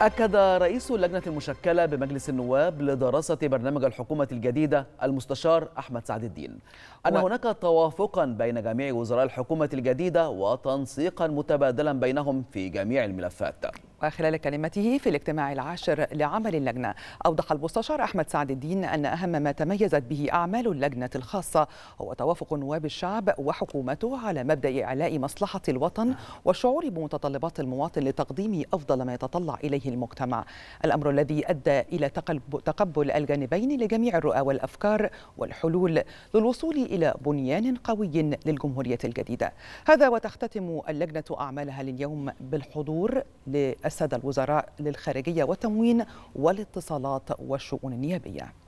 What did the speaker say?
أكد رئيس اللجنة المشكلة بمجلس النواب لدراسة برنامج الحكومة الجديدة المستشار أحمد سعد الدين أن و... هناك توافقا بين جميع وزراء الحكومة الجديدة وتنسيقا متبادلا بينهم في جميع الملفات وخلال كلمته في الاجتماع العاشر لعمل اللجنة أوضح المستشار أحمد سعد الدين أن أهم ما تميزت به أعمال اللجنة الخاصة هو توافق نواب الشعب وحكومته على مبدأ إعلاء مصلحة الوطن والشعور بمتطلبات المواطن لتقديم أفضل ما يتطلع إليه المجتمع الأمر الذي أدى إلى تقبل الجانبين لجميع الرؤى والأفكار والحلول للوصول إلى بنيان قوي للجمهورية الجديدة هذا وتختتم اللجنة أعمالها لليوم بالحضور ل السادة الوزراء للخارجية والتموين والاتصالات والشؤون النيابية